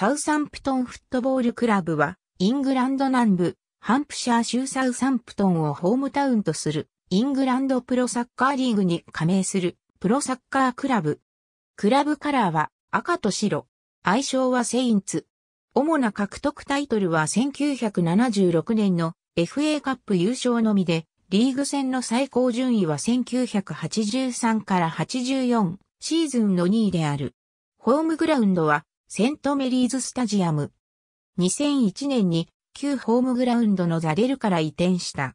サウサンプトンフットボールクラブは、イングランド南部、ハンプシャー州サウサンプトンをホームタウンとする、イングランドプロサッカーリーグに加盟する、プロサッカークラブ。クラブカラーは、赤と白。愛称はセインツ。主な獲得タイトルは1976年の FA カップ優勝のみで、リーグ戦の最高順位は1983から84シーズンの2位である。ホームグラウンドはセントメリーズスタジアム。2001年に旧ホームグラウンドのザデルから移転した。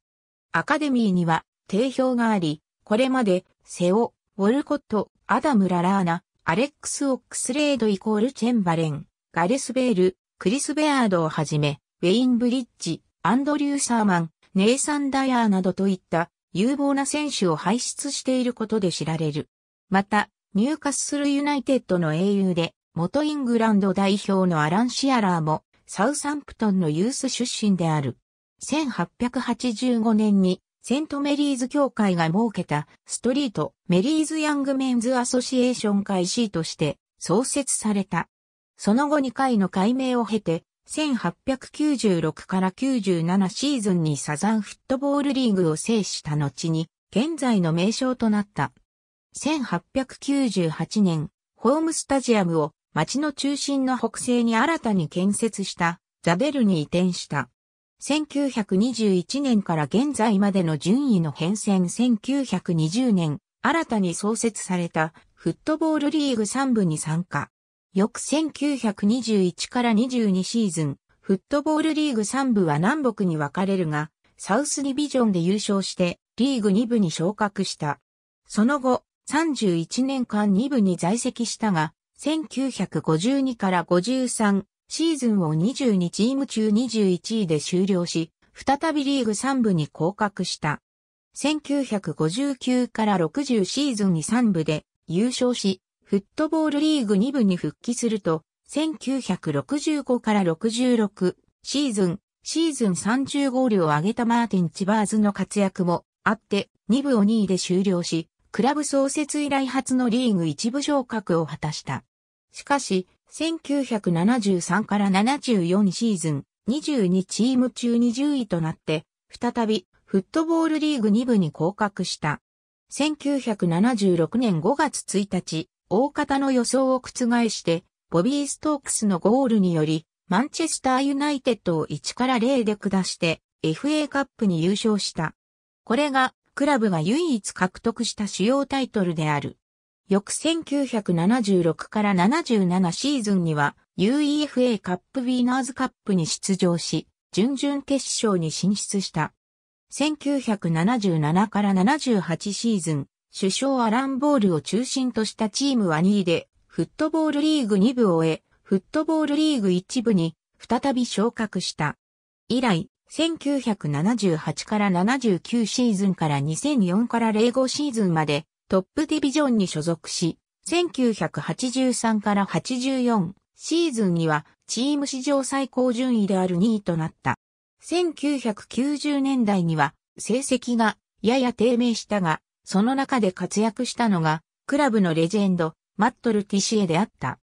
アカデミーには定評があり、これまでセオ、ウォルコット、アダム・ララーナ、アレックス・オックスレードイコール・チェンバレン、ガレス・ベール、クリス・ベアードをはじめ、ウェイン・ブリッジ、アンドリュー・サーマン、ネイサン・ダヤーなどといった有望な選手を輩出していることで知られる。また、入荷するユナイテッドの英雄で、元イングランド代表のアラン・シアラーも、サウサンプトンのユース出身である。1885年に、セントメリーズ協会が設けた、ストリート、メリーズ・ヤング・メンズ・アソシエーション会 C として、創設された。その後2回の改名を経て、1896から97シーズンにサザンフットボールリーグを制した後に、現在の名称となった。1898年、ホームスタジアムを町の中心の北西に新たに建設したザベルに移転した。1921年から現在までの順位の変遷1920年、新たに創設されたフットボールリーグ3部に参加。翌1921から22シーズン、フットボールリーグ3部は南北に分かれるが、サウスディビジョンで優勝してリーグ2部に昇格した。その後、31年間2部に在籍したが、1952から53シーズンを22チーム中21位で終了し、再びリーグ3部に降格した。1959から60シーズンに3部で優勝し、フットボールリーグ2部に復帰すると、1965から66シーズン、シーズン30ゴールを挙げたマーティン・チバーズの活躍もあって、2部を2位で終了し、クラブ創設以来初のリーグ1部昇格を果たした。しかし、1973から74シーズン、22チーム中20位となって、再び、フットボールリーグ2部に降格した。1976年5月1日、大方の予想を覆して、ボビー・ストークスのゴールにより、マンチェスター・ユナイテッドを1から0で下して、FA カップに優勝した。これが、クラブが唯一獲得した主要タイトルである。翌1976から77シーズンには UEFA カップウィーナーズカップに出場し、準々決勝に進出した。1977から78シーズン、首相アラン・ボールを中心としたチームは2位で、フットボールリーグ2部を終え、フットボールリーグ1部に再び昇格した。以来、1978から79シーズンから2004から05シーズンまでトップディビジョンに所属し、1983から84シーズンにはチーム史上最高順位である2位となった。1990年代には成績がやや低迷したが、その中で活躍したのがクラブのレジェンド、マット・ルティシエであった。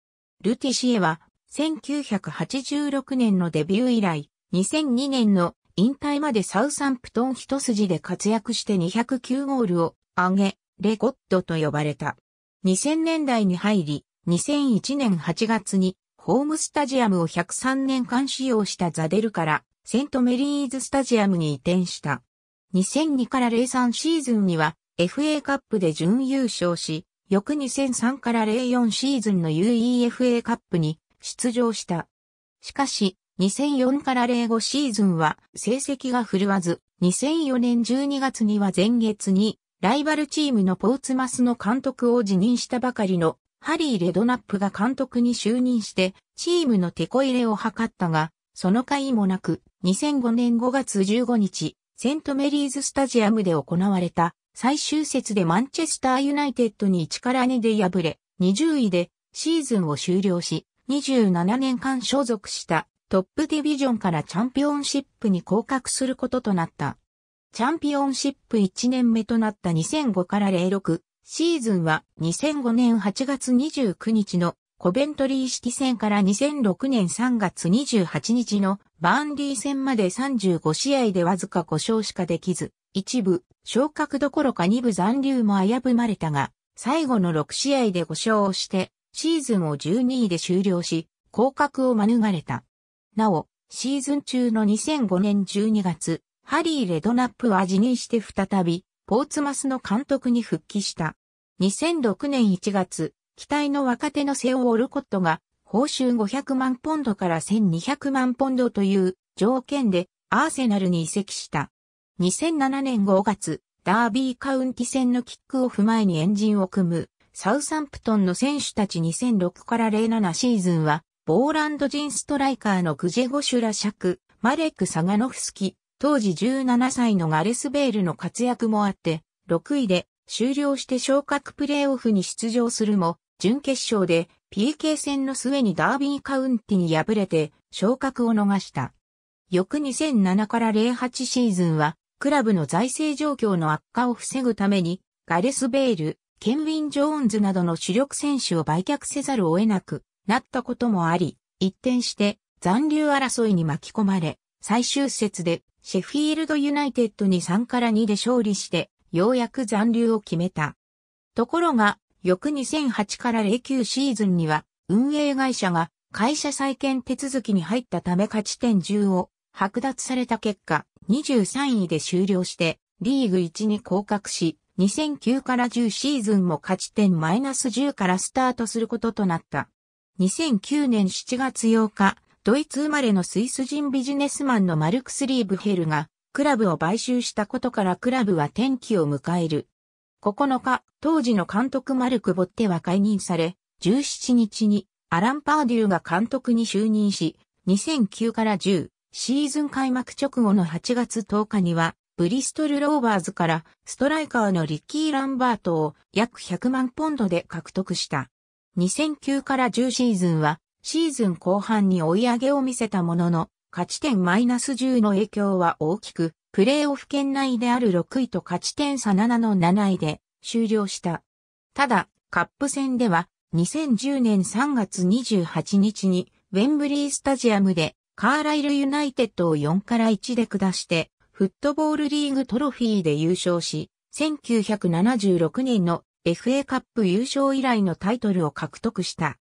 ルティシエは1986年のデビュー以来、2002年の引退までサウサンプトン一筋で活躍して209ゴールを挙げ、レゴッドと呼ばれた。2000年代に入り、2001年8月にホームスタジアムを103年間使用したザデルからセントメリーズスタジアムに移転した。2002から03シーズンには FA カップで準優勝し、翌2003から04シーズンの UEFA カップに出場した。しかし、2004から05シーズンは成績が振るわず、2004年12月には前月にライバルチームのポーツマスの監督を辞任したばかりのハリー・レドナップが監督に就任して、チームのテコ入れを図ったが、その回もなく、2005年5月15日、セントメリーズスタジアムで行われた最終節でマンチェスターユナイテッドに1から2で敗れ、20位でシーズンを終了し、27年間所属したトップディビジョンからチャンピオンシップに降格することとなった。チャンピオンシップ1年目となった2005から06シーズンは2005年8月29日のコベントリー式戦から2006年3月28日のバーンリー戦まで35試合でわずか5勝しかできず、一部昇格どころか二部残留も危ぶまれたが、最後の6試合で5勝をして、シーズンを12位で終了し、降格を免れた。なお、シーズン中の2005年12月、ハリー・レドナップは辞任して再び、ポーツマスの監督に復帰した。2006年1月、期待の若手のセオ・オルコットが、報酬500万ポンドから1200万ポンドという条件でアーセナルに移籍した。2007年5月、ダービーカウンティ戦のキックオフ前にエンジンを組む、サウサンプトンの選手たち2006から07シーズンは、ボーランド人ストライカーのクジェゴシュラシャク、マレック・サガノフスキ、当時17歳のガレス・ベールの活躍もあって、6位で終了して昇格プレーオフに出場するも、準決勝で PK 戦の末にダービーカウンティに敗れて昇格を逃した。翌2007から08シーズンは、クラブの財政状況の悪化を防ぐために、ガレス・ベール、ケンウィン・ジョーンズなどの主力選手を売却せざるを得なくなったこともあり、一転して残留争いに巻き込まれ、最終節でシェフィールドユナイテッドに3から2で勝利して、ようやく残留を決めた。ところが、翌2008から09シーズンには、運営会社が会社再建手続きに入ったため勝ち点10を剥奪された結果、23位で終了して、リーグ1に降格し、2009から10シーズンも勝ち点マイナス10からスタートすることとなった。2009年7月8日、ドイツ生まれのスイス人ビジネスマンのマルクス・リーブヘルが、クラブを買収したことからクラブは転機を迎える。9日、当時の監督マルク・ボッテは解任され、17日にアラン・パーデューが監督に就任し、2009から10シーズン開幕直後の8月10日には、ブリストル・ローバーズからストライカーのリッキー・ランバートを約100万ポンドで獲得した。2009から10シーズンはシーズン後半に追い上げを見せたものの、勝ち点マイナス10の影響は大きく、プレーオフ圏内である6位と勝ち点差7の7位で終了した。ただ、カップ戦では2010年3月28日にウェンブリースタジアムでカーライルユナイテッドを4から1で下して、フットボールリーグトロフィーで優勝し、1976年の FA カップ優勝以来のタイトルを獲得した。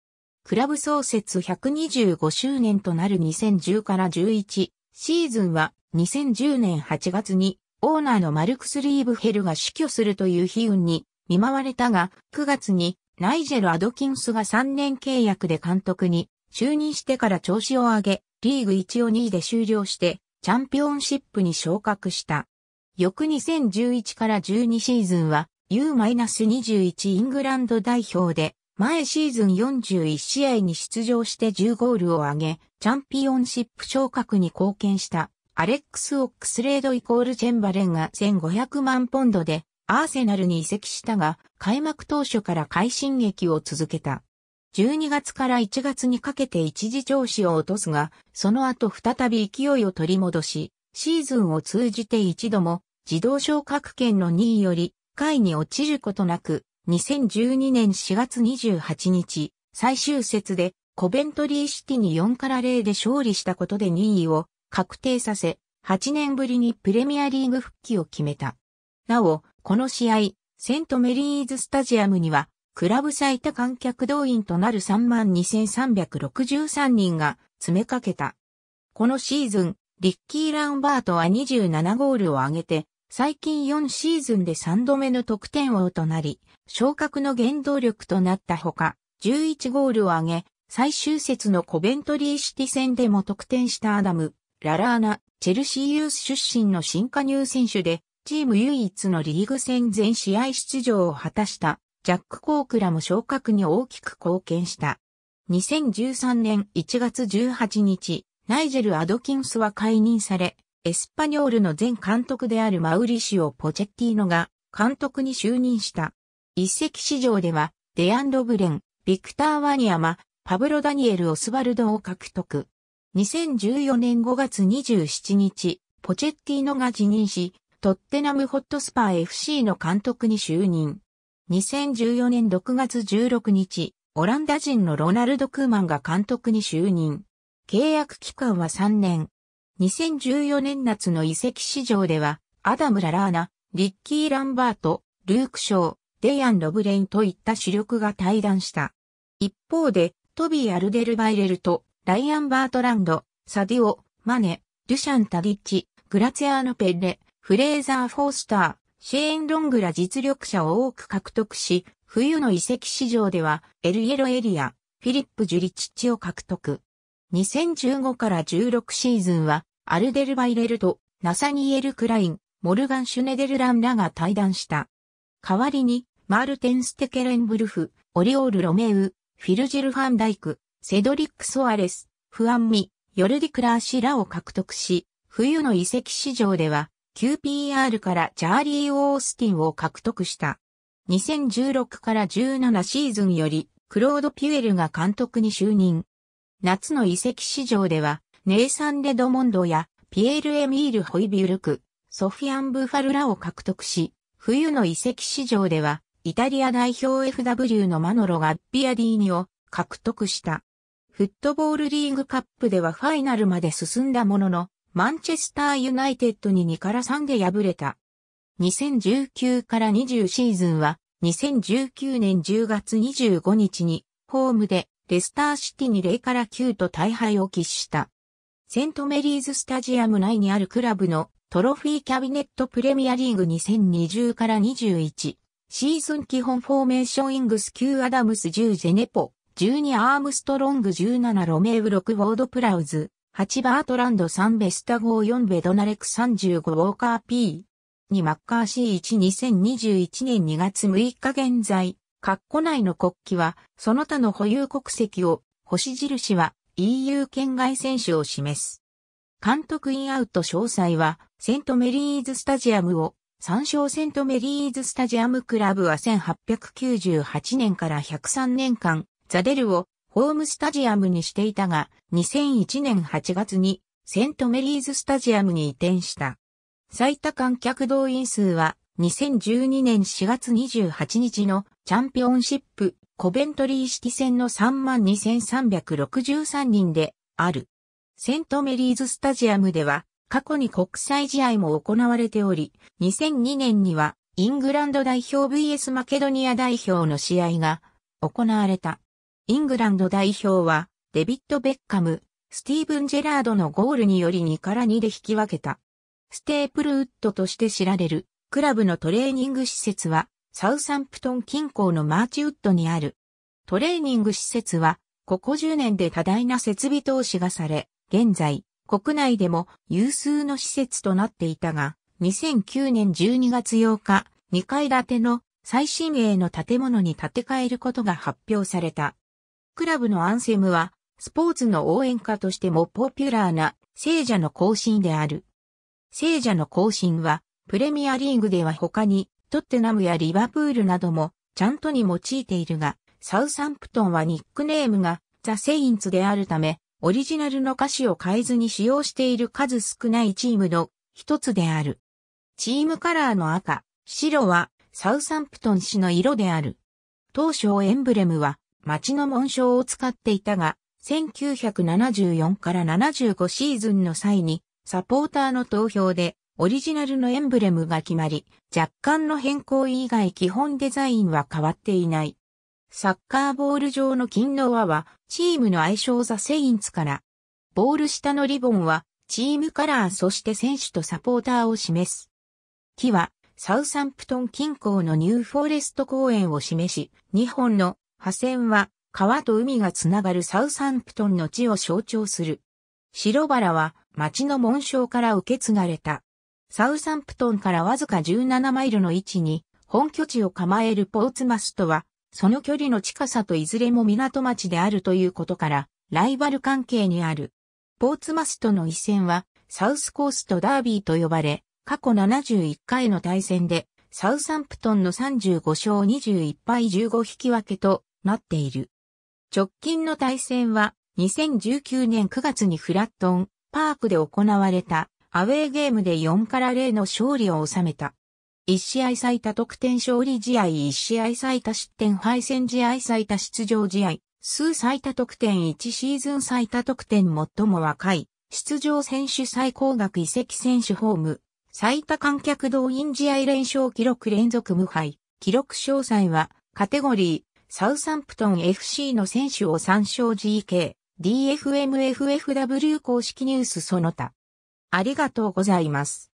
クラブ創設125周年となる2010から11シーズンは2010年8月にオーナーのマルクス・リーブヘルが死去するという悲運に見舞われたが9月にナイジェル・アドキンスが3年契約で監督に就任してから調子を上げリーグ1を2位で終了してチャンピオンシップに昇格した。翌2011から12シーズンは U-21 イングランド代表で前シーズン41試合に出場して10ゴールを挙げ、チャンピオンシップ昇格に貢献したアレックス・オックスレードイコールチェンバレンが1500万ポンドでアーセナルに移籍したが、開幕当初から快進撃を続けた。12月から1月にかけて一時調子を落とすが、その後再び勢いを取り戻し、シーズンを通じて一度も自動昇格権の2位より下位に落ちることなく、2012年4月28日、最終節でコベントリーシティに4から0で勝利したことで2位を確定させ、8年ぶりにプレミアリーグ復帰を決めた。なお、この試合、セントメリーズスタジアムには、クラブ最多観客動員となる32,363人が詰めかけた。このシーズン、リッキー・ランバートは27ゴールを挙げて、最近4シーズンで3度目の得点王となり、昇格の原動力となったほか、11ゴールを挙げ、最終節のコベントリーシティ戦でも得点したアダム、ララーナ、チェルシーユース出身の新加入選手で、チーム唯一のリーグ戦全試合出場を果たしたジャック・コークラも昇格に大きく貢献した。2013年1月18日、ナイジェル・アドキンスは解任され、エスパニョールの前監督であるマウリシオ・ポチェッティーノが監督に就任した。一石市場では、デアン・ロブレン、ビクター・ワニアマ、パブロ・ダニエル・オスバルドを獲得。2014年5月27日、ポチェッティーノが辞任し、トッテナムホットスパー FC の監督に就任。2014年6月16日、オランダ人のロナルド・クーマンが監督に就任。契約期間は3年。2014年夏の移籍市場では、アダム・ララーナ、リッキー・ランバート、ルーク・ショー、デイアン・ロブレインといった主力が対談した。一方で、トビー・アルデルバイレルと、ライアン・バートランド、サディオ、マネ、ルシャン・タディッチ、グラツヤアーノ・ペッレ、フレーザー・フォースター、シェーン・ロングら実力者を多く獲得し、冬の遺跡市場では、エル・イエロエリア、フィリップ・ジュリチッチを獲得。2015から16シーズンは、アルデルバイレルと、ナサニエル・クライン、モルガン・シュネデルランらが対談した。代わりに、マルテン・ステケレンブルフ、オリオール・ロメウ、フィルジル・ファンダイク、セドリック・ソアレス、フアンミ、ヨルディ・クラーシらを獲得し、冬の遺跡市場では、QPR からチャーリー・オースティンを獲得した。2016から17シーズンより、クロード・ピュエルが監督に就任。夏の遺跡市場では、ネイサン・レドモンドや、ピエール・エミール・ホイビュルク、ソフィアン・ブファルラを獲得し、冬の遺跡市場では、イタリア代表 FW のマノロがビアディーニを獲得した。フットボールリーグカップではファイナルまで進んだものの、マンチェスターユナイテッドに2から3で敗れた。2019から20シーズンは、2019年10月25日に、ホームでレスターシティに0から9と大敗を喫した。セントメリーズスタジアム内にあるクラブのトロフィーキャビネットプレミアリーグ2020から21シーズン基本フォーメーションイングス9アダムス10ゼネポ、12アームストロング17ロメウ6ウォードプラウズ、8バートランド3ベスタ号4ベドナレク35ウォーカー P。2マッカーシー1 2 0 2 1年2月6日現在、括弧内の国旗は、その他の保有国籍を、星印は EU 県外選手を示す。監督インアウト詳細は、セントメリーズスタジアムを三照セントメリーズスタジアムクラブは1898年から103年間、ザデルをホームスタジアムにしていたが、2001年8月にセントメリーズスタジアムに移転した。最多観客動員数は2012年4月28日のチャンピオンシップコベントリー式戦の32,363人である。セントメリーズスタジアムでは過去に国際試合も行われており、2002年にはイングランド代表 VS マケドニア代表の試合が行われた。イングランド代表はデビッド・ベッカム、スティーブン・ジェラードのゴールにより2から2で引き分けた。ステープルウッドとして知られるクラブのトレーニング施設はサウサンプトン近郊のマーチウッドにある。トレーニング施設はここ10年で多大な設備投資がされ、現在国内でも有数の施設となっていたが、2009年12月8日、2階建ての最新鋭の建物に建て替えることが発表された。クラブのアンセムは、スポーツの応援歌としてもポピュラーな聖者の行進である。聖者の行進は、プレミアリーグでは他に、トッテナムやリバプールなども、ちゃんとに用いているが、サウサンプトンはニックネームがザ・セインツであるため、オリジナルの歌詞を変えずに使用している数少ないチームの一つである。チームカラーの赤、白はサウサンプトン市の色である。当初エンブレムは街の紋章を使っていたが、1974から75シーズンの際にサポーターの投票でオリジナルのエンブレムが決まり、若干の変更以外基本デザインは変わっていない。サッカーボール上の金の輪は、チームの愛称ザ・セインツから、ボール下のリボンは、チームカラーそして選手とサポーターを示す。木は、サウサンプトン近郊のニューフォーレスト公園を示し、日本の破線は、川と海がつながるサウサンプトンの地を象徴する。白バラは、町の紋章から受け継がれた。サウサンプトンからわずか17マイルの位置に、本拠地を構えるポーツマスとは、その距離の近さといずれも港町であるということから、ライバル関係にある。ポーツマスとの一戦は、サウスコーストダービーと呼ばれ、過去71回の対戦で、サウサンプトンの35勝21敗15引き分けとなっている。直近の対戦は、2019年9月にフラットン、パークで行われた、アウェーゲームで4から0の勝利を収めた。1試合最多得点勝利試合1試合最多失点敗戦試合最多出場試合、数最多得点1シーズン最多得点最も若い、出場選手最高額移籍選手ホーム、最多観客動員試合連勝記録連続無敗、記録詳細は、カテゴリー、サウサンプトン FC の選手を参照 GK、DFMFFW 公式ニュースその他。ありがとうございます。